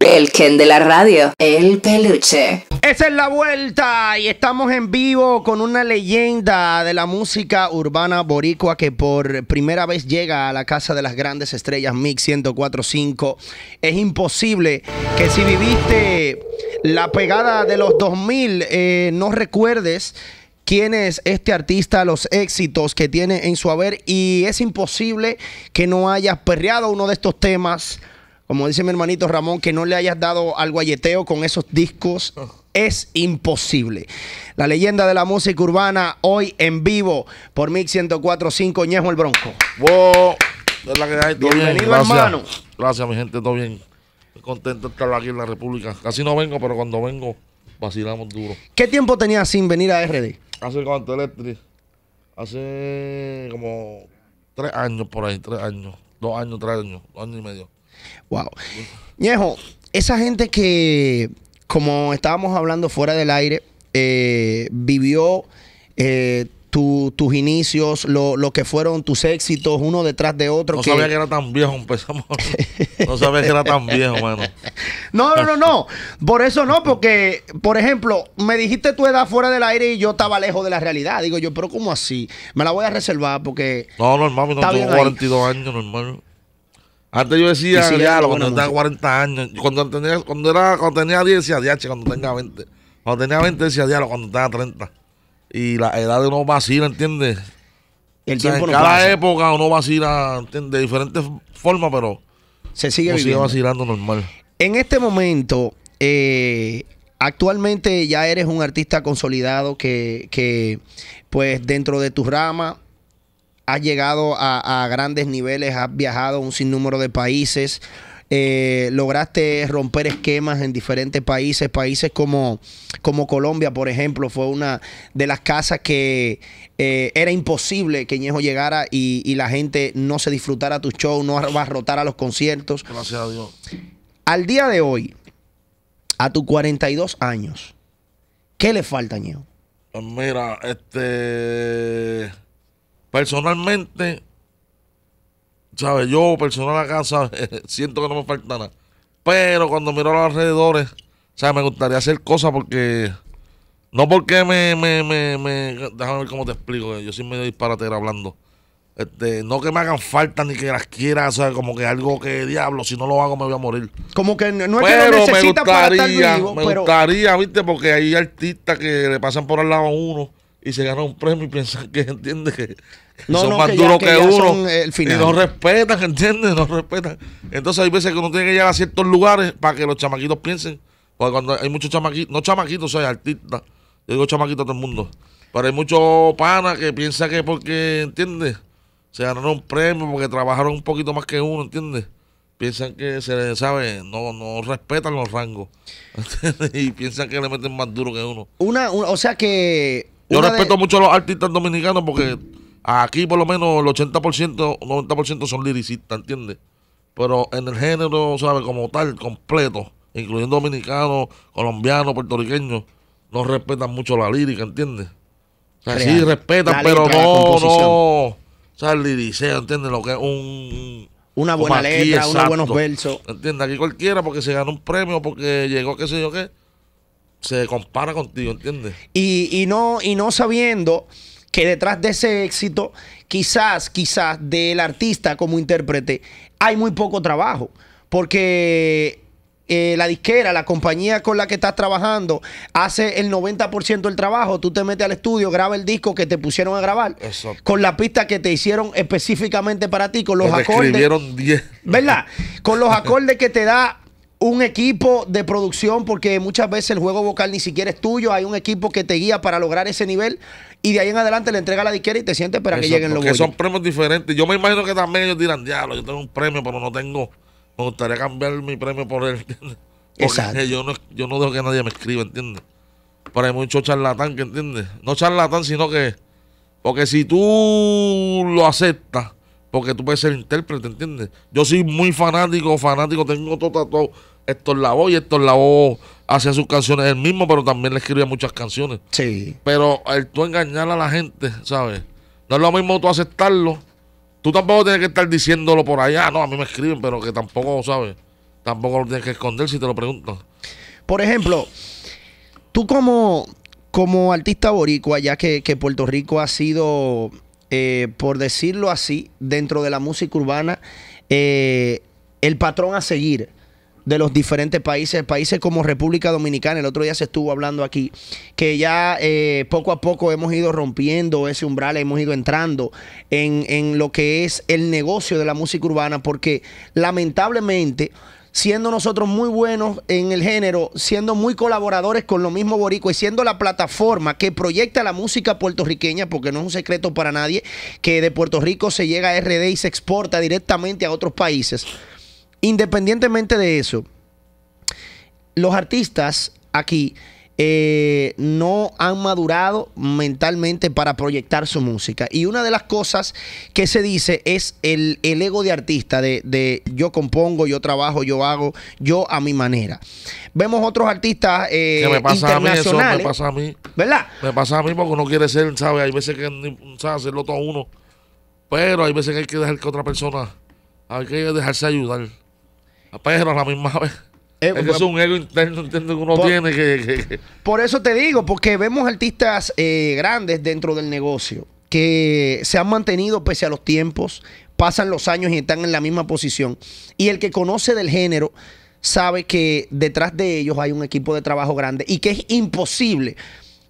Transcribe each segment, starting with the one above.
El Ken de la radio, el peluche. Esa es la vuelta y estamos en vivo con una leyenda de la música urbana boricua que por primera vez llega a la casa de las grandes estrellas Mix 1045. Es imposible que si viviste la pegada de los 2000 eh, no recuerdes quién es este artista, los éxitos que tiene en su haber y es imposible que no hayas perreado uno de estos temas como dice mi hermanito Ramón, que no le hayas dado al guayeteo con esos discos ah. es imposible. La leyenda de la música urbana hoy en vivo por Mix 1045 Ñejo el Bronco. Bienvenido, Gracias. hermano. Gracias, mi gente, todo bien. Estoy contento de estar aquí en la República. Casi no vengo, pero cuando vengo vacilamos duro. ¿Qué tiempo tenías sin venir a RD? Hace cuánto, Electric. Hace como tres años por ahí, tres años. Dos años, tres años, dos años y medio. Wow. Ñejo, esa gente que, como estábamos hablando fuera del aire, eh, vivió eh, tus inicios, lo, que fueron tus éxitos, uno detrás de otro. No sabía que era tan viejo, empezamos. no sabía que era tan viejo, mano. No, no, no, no. Por eso no, porque, por ejemplo, me dijiste tu edad fuera del aire y yo estaba lejos de la realidad. Digo yo, pero ¿cómo así? Me la voy a reservar porque. No, no, hermano, no tengo 42 años, no, hermano. Antes yo decía, cuando tenía 40 años, cuando tenía, cuando era, cuando tenía 10 decía, cuando tenga 20. Cuando tenía 20 decía, diablo, cuando tenga 30. Y la edad de uno vacila, ¿entiendes? El en cada época uno vacila de diferentes formas, pero se sigue, vacilando normal. En este momento, eh, actualmente ya eres un artista consolidado que, que pues dentro de tu rama has llegado a, grandes niveles, has viajado a un sinnúmero de países, eh, lograste romper esquemas en diferentes países, países como, como Colombia, por ejemplo, fue una de las casas que eh, era imposible que Ñejo llegara y, la gente no se disfrutara tu show, no a los conciertos. Gracias a Dios. Al día de hoy, a tus 42 años, ¿qué le falta, Ñejo? Pues mira, este... Personalmente, ¿sabes? Yo, personal acá, casa Siento que no me falta nada. Pero cuando miro a los alrededores, ¿sabes? Me gustaría hacer cosas porque. No porque me, me, me, Déjame ver cómo te explico. Yo soy medio disparatero hablando. Este, no que me hagan falta ni que las quiera, o sea, como que algo que diablo, si no lo hago me voy a morir. Como que no es que me gustaría, para me gustaría, viste, porque hay artistas que le pasan por al lado a uno y se gana un premio y piensan que entiende que, son más duros que, uno y no respetan, ¿entiendes? No respetan. Entonces hay veces que uno tiene que llegar a ciertos lugares para que los chamaquitos piensen, porque cuando hay muchos chamaquitos, no chamaquitos, soy artista, yo digo chamaquitos a todo el mundo, pero hay muchos pana que piensan que porque, ¿entiendes? Se ganaron un premio porque trabajaron un poquito más que uno, ¿entiendes? piensan que se les sabe, no, no respetan los rangos. y piensan que le meten más duro que uno. una o sea que yo respeto mucho a los artistas dominicanos porque aquí por lo menos el 80%, 90% son liricistas, ¿entiendes? Pero en el género, ¿sabes? Como tal, completo, incluyendo dominicanos, colombianos, puertorriqueños, no respetan mucho la lírica, ¿entiendes? sí respetan, pero no, no. O sea, el liriceo, ¿entiendes? Lo que es un... Una buena letra, unos buenos versos. ¿Entiendes? Aquí cualquiera porque se ganó un premio, porque llegó qué sé yo qué se compara contigo, ¿entiendes? Y, no, y no sabiendo que detrás de ese éxito, quizás, quizás del artista como intérprete, hay muy poco trabajo. Porque eh, la disquera, la compañía con la que estás trabajando, hace el 90% del trabajo. Tú te metes al estudio, graba el disco que te pusieron a grabar. Con la pista que te hicieron específicamente para ti, con los Te acordes. 10. ¿Verdad? Con los acordes que te da un equipo de producción, porque muchas veces el juego vocal ni siquiera es tuyo, hay un equipo que te guía para lograr ese nivel y de ahí en adelante le entrega la disquera y te sientes para que lleguen los Que son premios diferentes. Yo me imagino que también ellos dirán, diablo, yo tengo un premio, pero no tengo, me gustaría cambiar mi premio por él. Exacto. Yo no, yo no dejo que nadie me escriba, ¿entiendes? Pero hay mucho charlatán que, ¿entiendes? No charlatán, sino que, porque si tú lo aceptas, porque tú puedes ser intérprete, ¿entiendes? Yo soy muy fanático, fanático, tengo todo Héctor Lavoe y Héctor Lavoe hacía sus canciones él mismo, pero también le escribía muchas canciones. Sí. Pero tú engañar a la gente, ¿sabes? No es lo mismo tú aceptarlo. Tú tampoco tienes que estar diciéndolo por allá, no, a mí me escriben, pero que tampoco, ¿sabes? Tampoco lo tienes que esconder si te lo preguntan. Por ejemplo, tú como, como artista boricua, ya que, Puerto Rico ha sido, eh, por decirlo así, dentro de la música urbana, eh, el patrón a seguir de los diferentes países, países como República Dominicana, el otro día se estuvo hablando aquí, que ya eh, poco a poco hemos ido rompiendo ese umbral, hemos ido entrando en, en lo que es el negocio de la música urbana, porque lamentablemente siendo nosotros muy buenos en el género, siendo muy colaboradores con lo mismo Borico y siendo la plataforma que proyecta la música puertorriqueña, porque no es un secreto para nadie que de Puerto Rico se llega a RD y se exporta directamente a otros países. Independientemente de eso, los artistas aquí eh, no han madurado mentalmente para proyectar su música. Y una de las cosas que se dice es el, el ego de artista, de, de, yo compongo, yo trabajo, yo hago, yo a mi manera. Vemos otros artistas eh, me pasa A mí eso, me pasa a mí. ¿Verdad? Me pasa a mí porque uno quiere ser, ¿sabes? Hay veces que sabe hacerlo todo uno, pero hay veces que hay que dejar que otra persona, hay que dejarse ayudar a la misma vez. Eh, pues, es, un ego interno, que uno por, tiene. Por eso te digo, porque vemos artistas eh, grandes dentro del negocio que se han mantenido pese a los tiempos, pasan los años y están en la misma posición. Y el que conoce del género sabe que detrás de ellos hay un equipo de trabajo grande y que es imposible.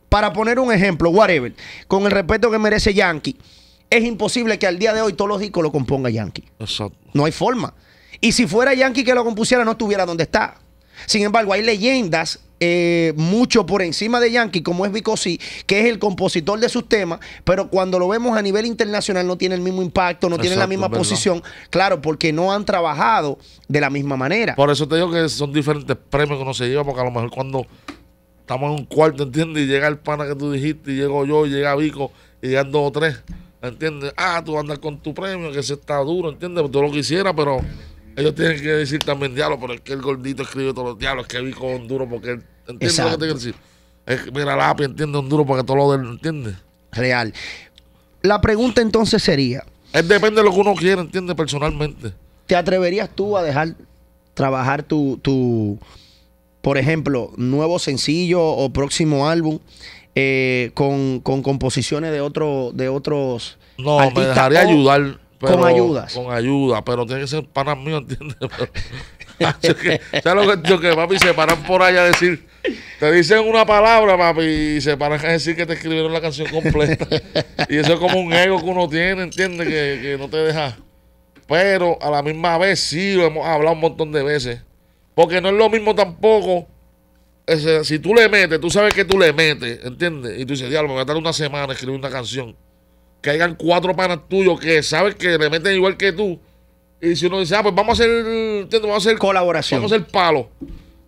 Para poner un ejemplo, whatever, con el respeto que merece Yankee, es imposible que al día de hoy todos los discos lo componga Yankee. Exacto. No hay forma. Y si fuera Yankee que lo compusiera, no estuviera donde está. Sin embargo, hay leyendas eh, mucho por encima de Yankee, como es Vico sí, que es el compositor de sus temas, pero cuando lo vemos a nivel internacional no tiene el mismo impacto, no tiene la misma posición, claro, porque no han trabajado de la misma manera. Por eso te digo que son diferentes premios que uno se lleva, porque a lo mejor cuando estamos en un cuarto, ¿entiendes? Y llega el pana que tú dijiste, y llego yo, y llega Vico, y llegan dos o tres, ¿entiendes? Ah, tú andas con tu premio, que se está duro, ¿entiendes? Tú lo quisiera, pero ellos tienen que decir también diablo, pero es que el gordito escribe todos los diablos, que vi con honduro porque él entiende lo que tiene que decir. mira, la entiende honduro porque todo lo de él entiende. Real. La pregunta entonces sería. Es depende de lo que uno quiera, entiende personalmente. ¿Te atreverías tú a dejar trabajar tu, tu por ejemplo, nuevo sencillo o próximo álbum eh, con, composiciones de, otro, de otros. No, artistas? me dejaría ayudar con ayudas. Con ayuda, pero tiene que ser para mí, ¿entiendes? ¿Sabes lo que, yo, que papi? Se paran por allá a decir, te dicen una palabra, papi, y se paran a decir que te escribieron la canción completa. y eso es como un ego que uno tiene, ¿entiendes? Que, no te deja. Pero a la misma vez sí, lo hemos hablado un montón de veces. Porque no es lo mismo tampoco. si tú le metes, tú sabes que tú le metes, ¿entiendes? Y tú dices, diablo, me voy a estar una semana escribir una canción que hayan cuatro panas tuyos que sabes que me meten igual que tú. Y si uno dice, ah, pues vamos a hacer, vamos a hacer colaboración. Vamos a hacer palo.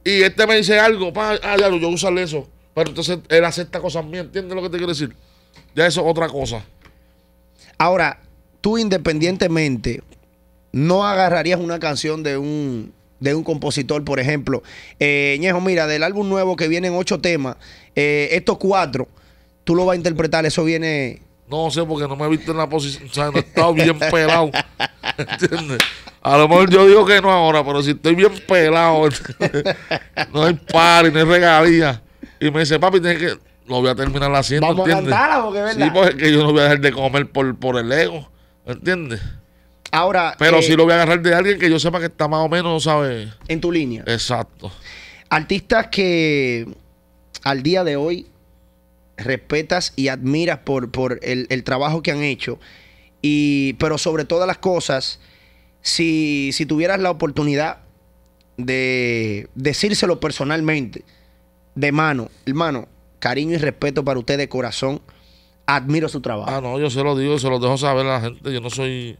Y este me dice algo, pa, ah, ya, yo usarle eso. Pero entonces él acepta cosas mías, ¿entiendes lo que te quiero decir? Ya eso es otra cosa. Ahora, tú independientemente no agarrarías una canción de un, de un compositor, por ejemplo. Eh, Ñejo, mira, del álbum nuevo que vienen ocho temas, eh, estos cuatro, tú lo vas a interpretar, eso viene no sé, porque no me he visto en la posición. O sea, no he estado bien pelado. ¿Entiendes? A lo mejor yo digo que no ahora, pero si estoy bien pelado, no hay par y no hay regalía. Y me dice, papi, tienes que. Lo voy a terminar haciendo. Vamos ¿entiendes? a cantarla, porque verdad. Sí, porque yo no voy a dejar de comer por, por el ego. ¿Entiendes? Ahora. Pero eh, si lo voy a agarrar de alguien que yo sepa que está más o menos, ¿sabes? En tu línea. Exacto. Artistas que al día de hoy respetas y admiras por, por el, trabajo que han hecho. Y, pero sobre todas las cosas, si, si tuvieras la oportunidad de decírselo personalmente, de mano, hermano, cariño y respeto para usted de corazón, admiro su trabajo. Ah, no, yo se lo digo, y se lo dejo saber a la gente, yo no soy...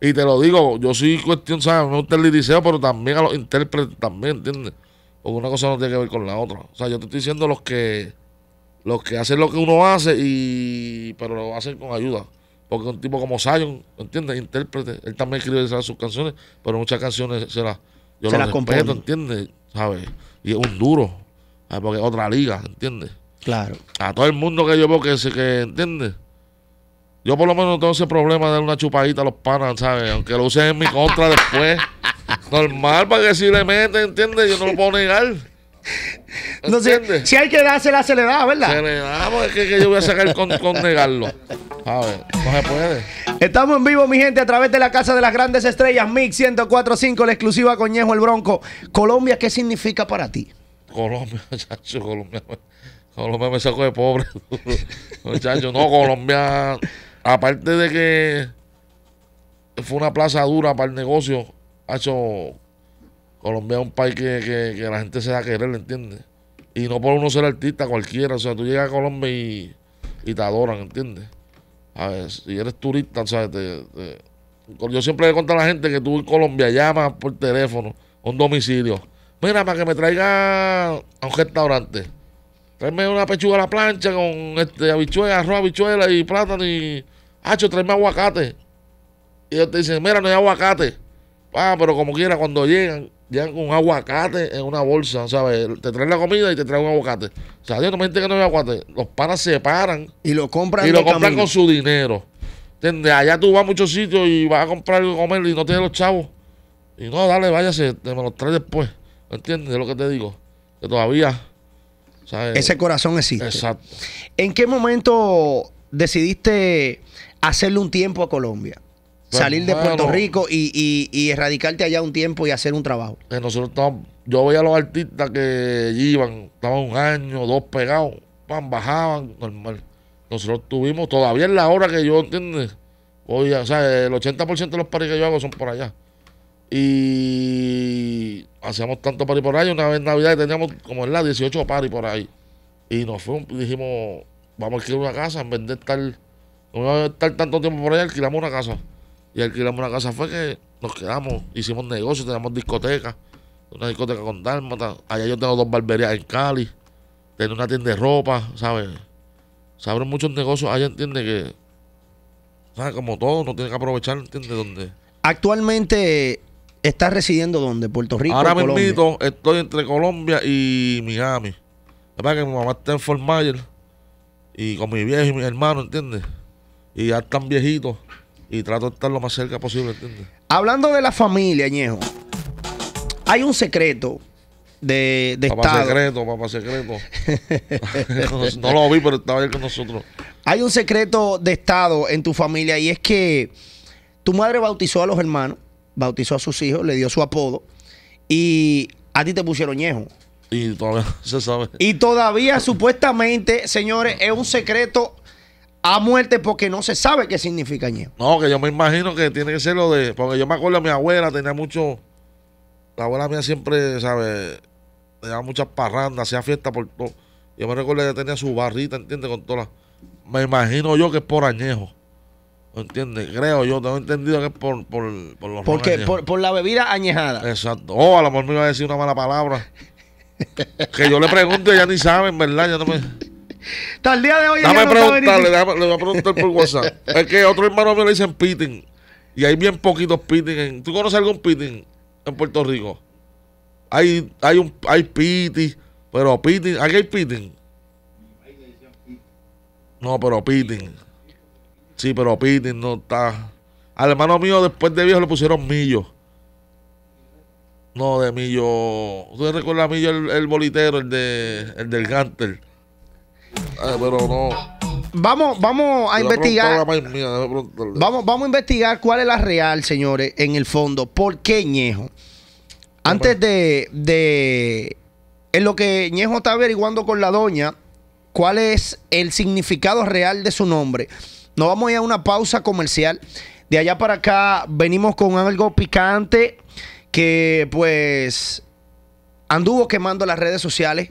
Y te lo digo, yo soy cuestión, ¿sabes? Me gusta pero también a los intérpretes, también, ¿entiendes? Porque una cosa no tiene que ver con la otra. O sea, yo te estoy diciendo los que los que hacen lo que uno hace, y pero lo hacen con ayuda. Porque un tipo como Sayon ¿entiendes? Intérprete, él también escribe sus canciones, pero muchas canciones se las, yo se las respeto, ¿entiendes? ¿Sabes? Y es un duro, porque es otra liga, ¿entiendes? Claro. A todo el mundo que yo veo que se que, ¿entiendes? Yo por lo menos no tengo ese problema de dar una chupadita a los panas, ¿sabes? Aunque lo usen en mi contra después. Normal para que si le meten, ¿entiendes? Yo no lo puedo negar si hay que dársela, se le da, ¿verdad? Se le da, porque yo voy a sacar con, negarlo. A ver, no se puede. Estamos en vivo, mi gente, a través de la Casa de las Grandes Estrellas, MIG 1045, la exclusiva Coñejo el Bronco. Colombia, ¿qué significa para ti? Colombia, chacho, Colombia. Colombia me sacó de pobre. no, Colombia. Aparte de que fue una plaza dura para el negocio, ha hecho Colombia es un país que, la gente se da querer, ¿entiendes? Y no por uno ser artista cualquiera, o sea, tú llegas a Colombia y, y te adoran, ¿entiendes? A ver, si eres turista, ¿sabes? Yo siempre le contado a la gente que tú en Colombia llamas por teléfono un domicilio. Mira, para que me traiga a un restaurante. Tráeme una pechuga a la plancha con este, habichuela, arroz, habichuela y plátano y... Hacho, tráeme aguacate. Y ellos te dicen, mira, no hay aguacate. Ah, pero como quiera, cuando llegan, llegan con un aguacate en una bolsa, ¿sabes? Te traen la comida y te traen un aguacate. O sea, Dios, no me dice que no hay aguacate. Los panas se paran. Y lo compran. Y lo compran con su dinero. ¿Entiendes? Allá tú vas a muchos sitios y vas a comprar y comer y no tienes los chavos. Y no, dale, váyase, te me los traes después. ¿Entiendes lo que te digo? Que todavía. ¿sabes? Ese corazón existe. Exacto. ¿En qué momento decidiste hacerle un tiempo a Colombia? salir de Puerto Rico y, y, y, erradicarte allá un tiempo y hacer un trabajo. Eh, nosotros estábamos, yo veía a los artistas que iban, estaban un año, dos pegados, Van, bajaban, normal. Nosotros tuvimos, todavía en la hora que yo, ¿entiendes? o sea, el 80% de los paris que yo hago son por allá. Y hacíamos tanto paris por allá. una vez en Navidad teníamos como en la 18 paris por ahí. Y nos fuimos, dijimos, vamos a alquilar una casa en vez de estar tanto tiempo por allá, alquilamos una casa y alquilamos una casa fue que nos quedamos, hicimos negocios, tenemos discoteca una discoteca con Dálmata, allá yo tengo dos barberías en Cali, tengo una tienda de ropa, ¿sabes? Se abren muchos negocios, allá entiende que, ¿sabes? Como todo, no tiene que aprovechar, ¿entiendes? ¿Dónde? Actualmente, ¿estás residiendo dónde? ¿Puerto Rico? Ahora me mismo estoy entre Colombia y Miami. La verdad que mi mamá está en Fort Myers y con mi viejo y mi hermano ¿entiendes? Y ya están viejitos y trato de estar lo más cerca posible, Hablando de la familia, Ñejo, hay un secreto de, de papá secreto, papá secreto. no lo vi, pero estaba ahí con nosotros. Hay un secreto de Estado en tu familia y es que tu madre bautizó a los hermanos, bautizó a sus hijos, le dio su apodo y a ti te pusieron Ñejo. Y todavía se sabe. Y todavía, supuestamente, señores, es un secreto a muerte porque no se sabe qué significa añejo. No, que yo me imagino que tiene que ser lo de. Porque yo me acuerdo de mi abuela, tenía mucho. La abuela mía siempre, ¿sabes? Tenía muchas parrandas, hacía fiesta por todo. Yo me recuerdo que tenía su barrita, ¿entiendes? Con todas Me imagino yo que es por añejo. ¿Entiendes? Creo yo, tengo entendido que es por, por, por los Porque por, por la bebida añejada. Exacto. Oh, a lo mejor me iba a decir una mala palabra. que yo le pregunto, ya ni saben, ¿verdad? Ya no me. Hasta el día de hoy. preguntarle, le voy a preguntar por WhatsApp. es que otro hermano mío le dicen pitting Y hay bien poquitos pitting ¿Tú conoces algún pitting en Puerto Rico? Hay, hay un hay Piti, pero pitting. aquí hay pitting? No, pero pitting Sí, pero pitting no está. Al hermano mío después de viejo le pusieron Millo. No, de Millo. ¿Tú recuerdas a Millo el, el, bolitero, el, de, el del Gunter eh, vamos, vamos a investigar. vamos, vamos a investigar cuál es la real, señores, en el fondo. ¿Por qué Ñejo? Antes de, de. En lo que Ñejo está averiguando con la doña, cuál es el significado real de su nombre. Nos vamos a ir a una pausa comercial. De allá para acá venimos con algo picante que pues anduvo quemando las redes sociales.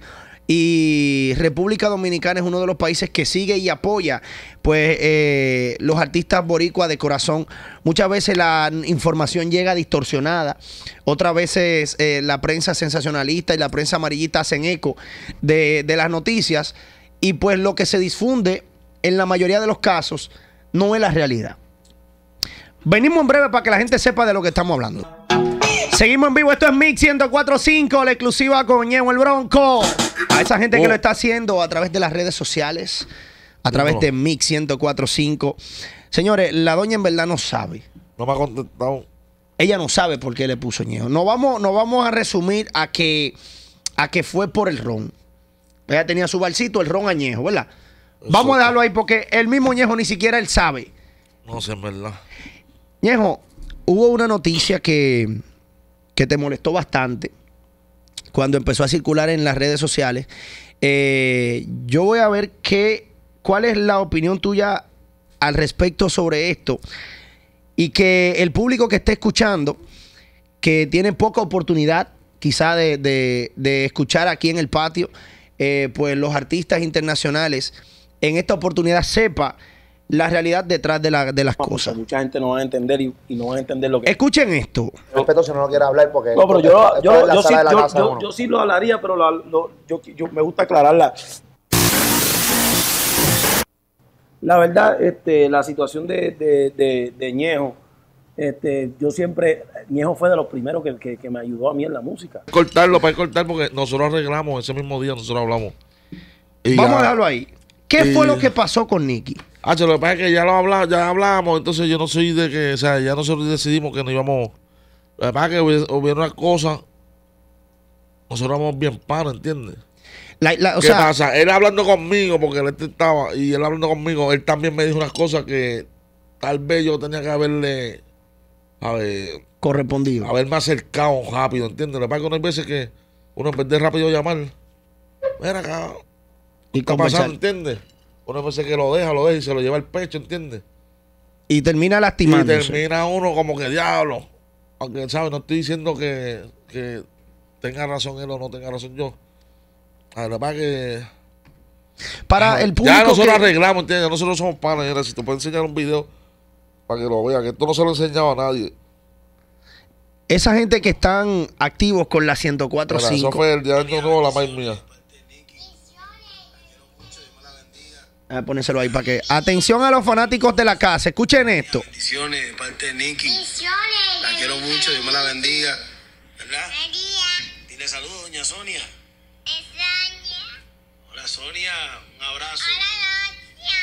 Y República Dominicana es uno de los países que sigue y apoya pues eh, los artistas boricuas de corazón. Muchas veces la información llega distorsionada, otras veces eh, la prensa sensacionalista y la prensa amarillita hacen eco de las noticias y pues lo que se difunde en la mayoría de los casos no es la realidad. Venimos en breve para que la gente sepa de lo que estamos hablando. Seguimos en vivo, esto es Mix 1045, la exclusiva con Ñevo el Bronco. A esa gente que oh. lo está haciendo a través de las redes sociales, a través de Mix 1045. Señores, la doña en verdad no sabe. No me ha contestado. Ella no sabe por qué le puso Ñejo. No vamos, no vamos a resumir a que, a que fue por el ron. Ella tenía su balsito, el ron añejo, ¿verdad? vamos a dejarlo ahí porque el mismo Ñejo ni siquiera él sabe. No sé, en verdad. Ñejo, hubo una noticia que que te molestó bastante cuando empezó a circular en las redes sociales. Eh, yo voy a ver qué, cuál es la opinión tuya al respecto sobre esto y que el público que esté escuchando, que tiene poca oportunidad quizá de, escuchar aquí en el patio, eh, pues los artistas internacionales en esta oportunidad sepa la realidad detrás de, las cosas. Mucha gente no va a entender y, no va a entender lo que. Escuchen esto. no pero yo, yo, sí, lo hablaría, pero me gusta aclararla. La verdad, este, la situación de, de, Ñejo. Este, yo siempre, Ñejo fue de los primeros que, que, me ayudó a mí en la música. Cortarlo para cortar porque nosotros arreglamos ese mismo día, nosotros hablamos. Vamos a dejarlo ahí. ¿Qué fue lo que pasó con Nicky? Ah, lo que pasa es que ya lo hablamos, ya hablamos, entonces yo no soy de que, o sea, ya nosotros decidimos que no íbamos. Lo que pasa es que hubiera una cosa, nosotros íbamos bien panos, ¿entiendes? ¿Qué pasa? Él hablando conmigo, porque él estaba, y él hablando conmigo, él también me dijo unas cosas que tal vez yo tenía que haberle, a ver, correspondido. Haberme acercado rápido, ¿entiendes? Lo que pasa es que hay veces que uno en vez de rápido llamar, mira acá, y ¿qué está ¿entiendes? Uno veces que lo deja, lo deja y se lo lleva al pecho, ¿entiendes? Y termina lastimando. Y termina uno como que diablo. Aunque, ¿sabes? No estoy diciendo que, tenga razón él o no tenga razón yo. Además que. Para el público. Ya nosotros arreglamos, ¿entiendes? Nosotros somos panas. Si te puedo enseñar un video para que lo vean, que esto no se lo he enseñado a nadie. Esa gente que están activos con la 104.5. Eso fue el de la mía. A ponérselo ahí para que. Atención a los fanáticos de la casa. Escuchen esto. Bendiciones de parte de Nikki. Bendiciones. La quiero mucho. Dios me la bendiga. ¿Verdad? Bendiga. Dile saludos, doña Sonia. Extraña. Hola, Sonia. Un abrazo. Hola,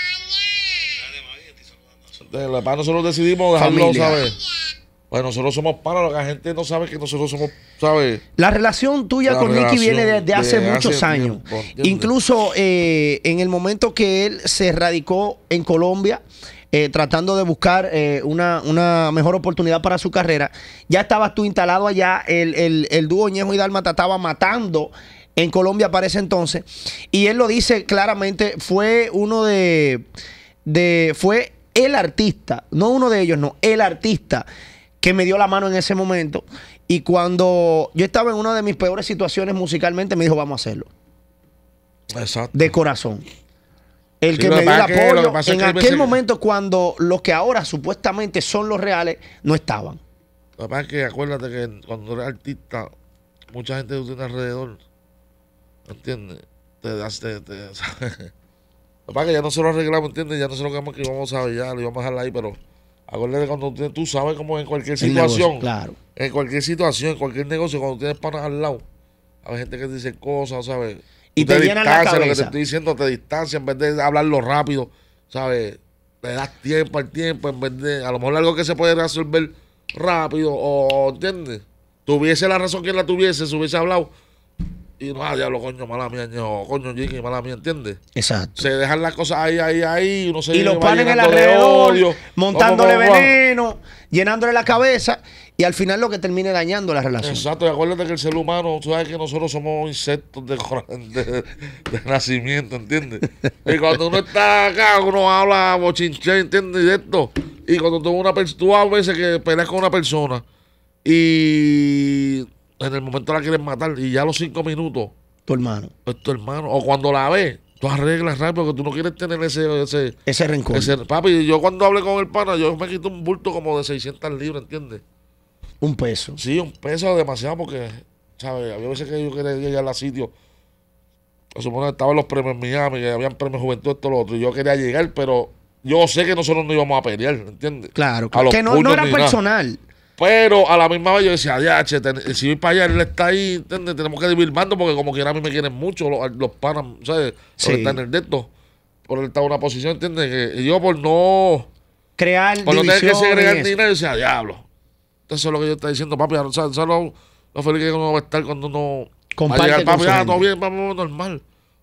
Sonia. De la paz nosotros decidimos dejarlo, ¿sabes? Bueno, pues nosotros somos para la gente no sabe que nosotros somos, ¿sabes? La relación tuya con Nicky viene desde hace muchos años. Incluso eh, en el momento que él se radicó en Colombia, eh, tratando de buscar eh, una, mejor oportunidad para su carrera, ya estabas tú instalado allá, el, el, el dúo Ñejo y Dalma te estaba matando en Colombia para ese entonces, y él lo dice claramente, fue uno de, de fue el artista, no uno de ellos, no, el artista que me dio la mano en ese momento. Y cuando yo estaba en una de mis peores situaciones musicalmente, me dijo, vamos a hacerlo. Exacto. De corazón. El que me dio la apoyo en aquel momento cuando los que ahora supuestamente son los reales no estaban. Lo que es que acuérdate que cuando eres artista, mucha gente de tiene alrededor, ¿entiendes? Te das, te, te, Lo que ya no que ya arreglamos, ¿entiendes? Ya no se lo que vamos a ver, ya lo íbamos a dejar ahí, pero Acuérdate cuando tú, sabes como en cualquier situación. En cualquier situación, en cualquier negocio, cuando tienes panas al lado, hay gente que dice cosas, ¿sabes? Y te, te la Lo que te estoy diciendo, te distancia en vez de hablarlo rápido, ¿sabes? Te das tiempo al tiempo en vez de. A lo mejor algo que se puede resolver rápido, o ¿entiendes? Tuviese la razón que la tuviese, se hubiese hablado y no, ya ah, diablo, coño, mala mía, coño, Jiki, mala mía, ¿entiendes? Exacto. Se dejan las cosas ahí, ahí, ahí, uno se Y los panes en el alrededor, montándole veneno, llenándole la cabeza, y al final lo que termine dañando la relación. Exacto, y acuérdate que el ser humano, tú sabes que nosotros somos insectos de, nacimiento, ¿entiendes? y cuando uno está acá, uno habla bochinche, ¿entiendes? Y esto, y cuando tú, una, tú a veces que peleas con una persona, y en el momento la quieren matar y ya los cinco minutos. Tu hermano. Pues, tu hermano. O cuando la ves, tú arreglas rápido porque tú no quieres tener ese. Ese, ese rencor. papi, yo cuando hablé con el pana, yo me quito un bulto como de 600 libras, ¿entiendes? Un peso. Sí, un peso demasiado porque, ¿sabes? Había veces que yo quería llegar a sitio, Se supone que estaban los premios en Miami, que habían premios Juventud, esto, lo otro. Y yo quería llegar, pero yo sé que nosotros no íbamos a pelear, ¿entiendes? Claro, claro. que no, no, era personal. Pero a la misma vez yo decía, ya, che, si voy para allá, él está ahí, ¿entiendes? tenemos que dividir mando porque como quiera a mí me quieren mucho los, los panas, ¿sabes? Sí. estar están en el dedo por estar en una posición, ¿entiendes? Y yo por no... Crear Por no tener que segregar dinero, yo decía, diablo. Entonces eso es lo que yo estoy diciendo, papi, ¿sabes? ¿sabes? ¿sabes? lo, feliz que uno va a estar cuando uno... Comparte va a papi, ya, ah, todo bien, vamos, normal.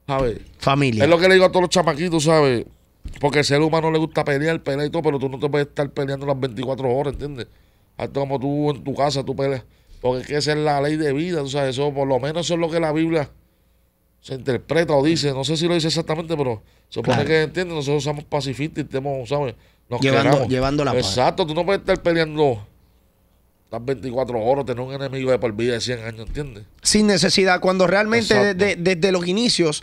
¿Sabes? Familia. Es lo que le digo a todos los chamaquitos, ¿sabes? Porque el ser humano le gusta pelear, pelear y todo, pero tú no te puedes estar peleando las 24 horas, ¿entiendes? como tú en tu casa tú peleas. Porque es que esa es la ley de vida, tú sabes, eso por lo menos eso es lo que la Biblia se interpreta o dice, no sé si lo dice exactamente, pero se supone que entiende, nosotros somos pacifistas y estamos, ¿sabes? llevando, la paz. Exacto, tú no puedes estar peleando las 24 horas, tener un enemigo de por vida de 100 años, ¿entiendes? Sin necesidad, cuando realmente desde, los inicios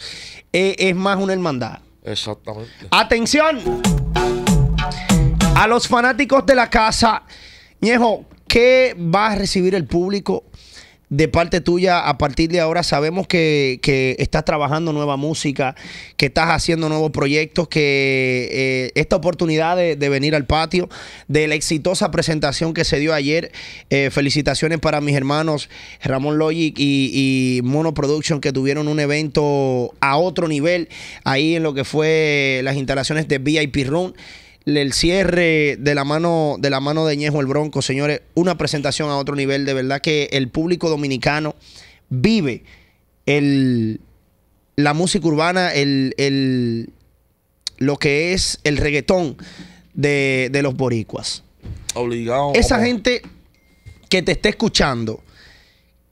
eh, es más una hermandad. Exactamente. Atención a los fanáticos de la casa. Ñejo, ¿qué va a recibir el público de parte tuya a partir de ahora? Sabemos que, estás trabajando nueva música, que estás haciendo nuevos proyectos, que eh, esta oportunidad de, venir al patio, de la exitosa presentación que se dio ayer, eh, felicitaciones para mis hermanos Ramón Logic y, y, Mono Production que tuvieron un evento a otro nivel ahí en lo que fue las instalaciones de VIP Room el cierre de la mano de la mano Ñejo el Bronco, señores, una presentación a otro nivel, de verdad que el público dominicano vive la música urbana, lo que es el reggaetón de, los boricuas. Obligado. Esa gente que te esté escuchando,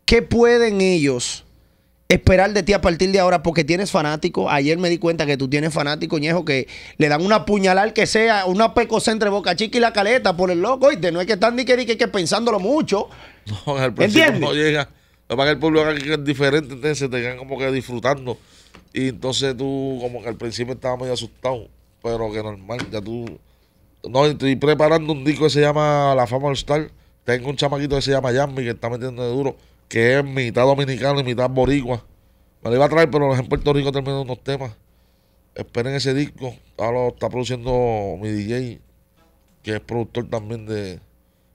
¿qué pueden ellos esperar de ti a partir de ahora porque tienes fanático. Ayer me di cuenta que tú tienes fanático, Ñejo, que le dan una puñalada que sea, una pecosa entre Boca Chica y la caleta por el loco. Oíste, no es que están ni que, ni que, pensándolo mucho. No, el no llega. Lo que el pueblo haga que es diferente, entonces se te quedan como que disfrutando. Y entonces tú, como que al principio estabas muy asustado, pero que normal, ya tú. No, estoy preparando un disco que se llama La Fama All Star. Tengo un chamaquito que se llama Yami que está metiendo de duro que es mitad dominicano y mitad boricua. Me lo iba a traer, pero en Puerto Rico terminó unos temas. Esperen ese disco. Ahora lo está produciendo mi DJ, que es productor también de.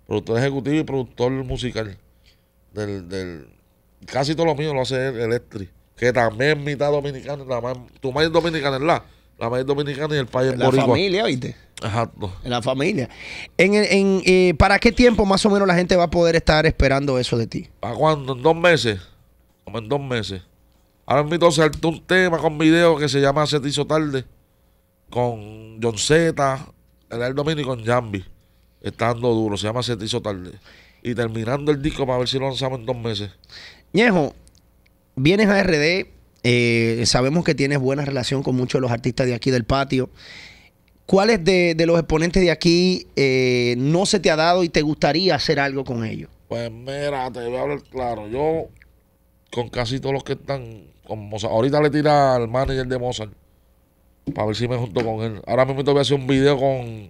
Productor ejecutivo y productor musical. Del, del casi todo lo mío lo hace el Electric. Que también es mitad dominicana. La tu madre es dominicana, ¿verdad? La madre es dominicana y el país es boricua. familia, ¿viste? En la familia. En, eh, ¿Para qué tiempo más o menos la gente va a poder estar esperando eso de ti? ¿Para cuándo? ¿En dos meses? Como en dos meses. Ahora mismo saltó un tema con video que se llama Se te hizo tarde. Con John Z, el Domini y con Jambi. Está duro, se llama Se hizo tarde. Y terminando el disco para ver si lo lanzamos en dos meses. Ñejo, vienes a RD, eh, sabemos que tienes buena relación con muchos de los artistas de aquí del patio. ¿Cuáles de, los exponentes de aquí eh, no se te ha dado y te gustaría hacer algo con ellos? Pues mira, te voy a hablar claro. Yo, con casi todos los que están con Mozart, ahorita le tira al manager de Mozart para ver si me junto con él. Ahora mismo voy a hacer un video con.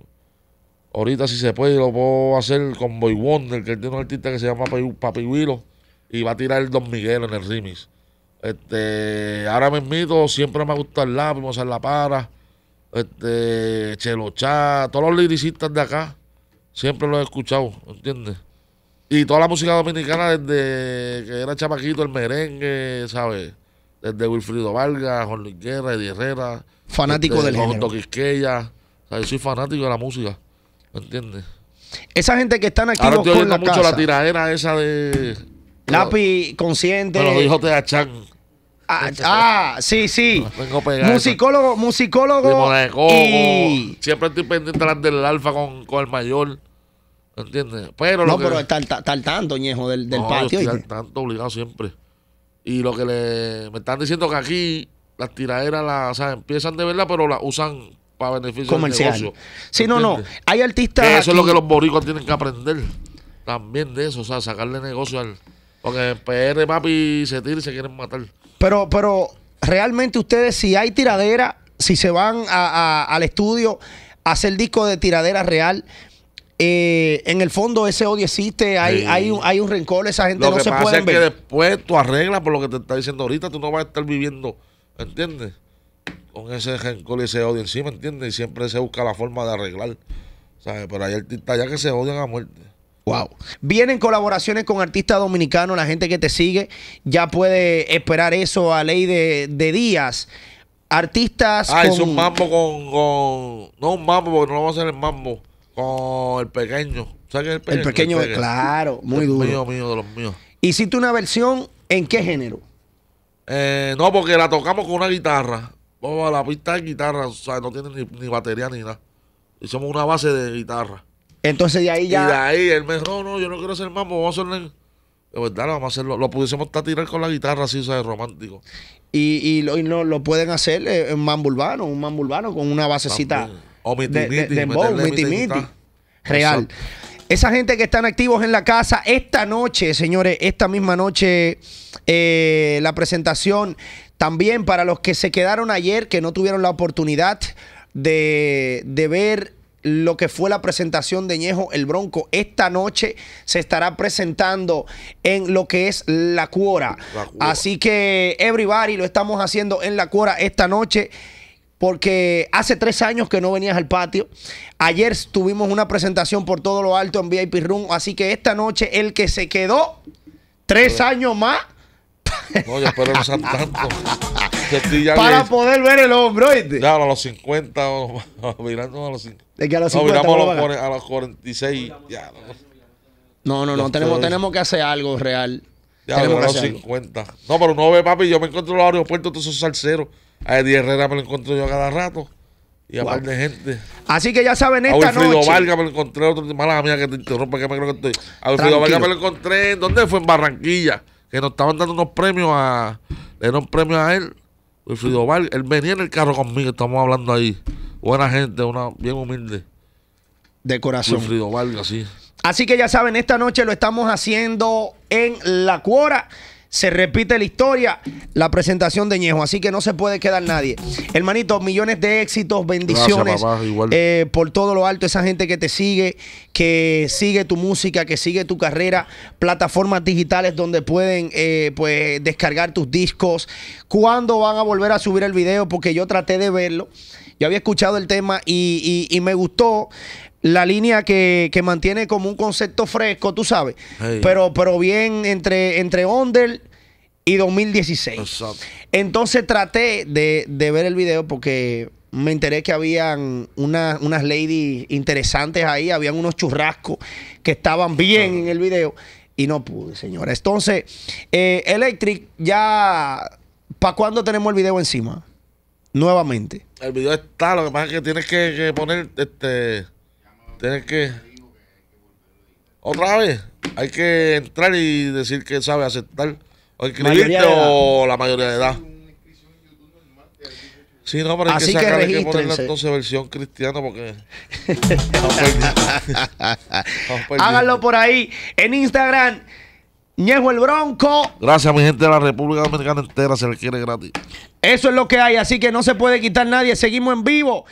Ahorita, si se puede, lo puedo hacer con Boy Wonder, que él tiene un artista que se llama Papi Willow y va a tirar el Don Miguel en el remix. Este, ahora mismo siempre me gusta el lápiz, Mozart la para este, Chelochá, todos los liricistas de acá, siempre los he escuchado, ¿entiendes? Y toda la música dominicana desde que era chamaquito, el merengue, ¿sabes? Desde Wilfrido Vargas, Jorge Guerra, Eddie Herrera. Fanático este, del género. Quisqueya, Soy fanático de la música, entiendes? Esa gente que están aquí Ahora estoy oyendo mucho la tiradera esa de... Lápiz consciente. Pero dijo Tea Ah, ah pues, sí, sí. Musicólogo, musicólogo. De y... Siempre estoy pendiente de del alfa con, el mayor. ¿Entiendes? Pero no, pero está al tanto, ñejo, del, del patio. tanto obligado siempre. Y lo que le... me están diciendo que aquí las tiraderas las, o empiezan de verdad, pero las usan para beneficio comercial. Del negocio, sí, no, no. Hay artistas. eso es lo que los boricos tienen que aprender. También de eso, o sea, sacarle negocio al. Porque en PR, papi, se tira y se quieren matar. Pero, pero realmente ustedes, si hay tiradera, si se van al estudio a hacer disco de tiradera real, eh, en el fondo ese odio existe, hay, hay, un, hay un rencor, esa gente no que se puede es que después tú arreglas por lo que te está diciendo ahorita, tú no vas a estar viviendo, ¿entiendes? Con ese rencor y ese odio encima, ¿entiendes? Y siempre se busca la forma de arreglar, ¿sabes? Pero hay artistas ya que se odian a muerte. Wow. Vienen colaboraciones con artistas dominicanos, la gente que te sigue ya puede esperar eso a ley de, días. Artistas. Ah, es un mambo con, No un mambo, porque no lo vamos a hacer el mambo. Con el pequeño. el pequeño? El claro, muy duro. Mío, mío, de los míos. ¿Hiciste una versión en qué género? Eh, no, porque la tocamos con una guitarra. Vamos la pista de guitarra, o sea, no tiene ni, ni batería ni nada. Hicimos una base de guitarra. Entonces de ahí ya. Y de ahí el mejor, no, yo no quiero ser mambo, vamos a hacerle. De verdad, lo vamos a hacerlo. Lo pudiésemos tirar con la guitarra así, ¿sabes? Romántico. Y, lo, no, lo pueden hacer eh, en mambo urbano, un mambo urbano con una basecita. de, Real. Esa gente que están activos en la casa, esta noche, señores, esta misma noche, eh, la presentación. También para los que se quedaron ayer, que no tuvieron la oportunidad de, de ver lo que fue la presentación de Ñejo el Bronco. Esta noche se estará presentando en lo que es la cuora. Así que, everybody, lo estamos haciendo en la cuora esta noche porque hace tres años que no venías al patio. Ayer tuvimos una presentación por todo lo alto en VIP Room, así que esta noche el que se quedó tres años más. Para poder ver el hombre a los 50, mirando a los 50. De que a los no, a 46. Ya, no, no, no. Tenemos, tenemos que hacer algo real. Ya, tenemos 50. No, pero no ve, papi. Yo me encuentro en los aeropuertos, todos esos salseros. A Eddie Herrera me lo encontré yo cada rato. Y un par de gente. Así que ya saben, esta a Wilfrido noche. Vargas me lo encontré. Otro, mala mía que te interrumpa, que me creo que estoy. A Wilfrido Vargas me lo encontré. ¿Dónde fue? En Barranquilla. Que nos estaban dando unos premios a. Le dieron premios a él. Wilfrido Vargas. Él venía en el carro conmigo. Estamos hablando ahí buena gente, una bien humilde. De corazón. Así que ya saben, esta noche lo estamos haciendo en La Cuora. Se repite la historia, la presentación de Ñejo, así que no se puede quedar nadie. Hermanito, millones de éxitos, bendiciones eh, por todo lo alto, esa gente que te sigue, que sigue tu música, que sigue tu carrera, plataformas digitales donde pueden eh, pues, descargar tus discos. ¿Cuándo van a volver a subir el video? Porque yo traté de verlo. Yo había escuchado el tema y, me gustó la línea que, mantiene como un concepto fresco, tú sabes. Pero, pero bien entre, entre Onder y 2016. Entonces traté de, ver el video porque me enteré que habían unas ladies interesantes ahí, habían unos churrascos que estaban bien en el video y no pude, señora. Entonces, eh, Electric, ya, ¿para cuándo tenemos el video encima? nuevamente. El video está, lo que pasa es que tienes que, poner, este, tienes que... Otra vez, hay que entrar y decir que sabe aceptar. O inscribirte o la mayoría de edad. Sí, no, pero Así que sacar, que, que poner entonces versión cristiana porque. Háganlo por ahí en Instagram. Ñejo el Bronco. Gracias, mi gente de la República Dominicana entera, se le quiere gratis. Eso es lo que hay, así que no se puede quitar nadie. Seguimos en vivo.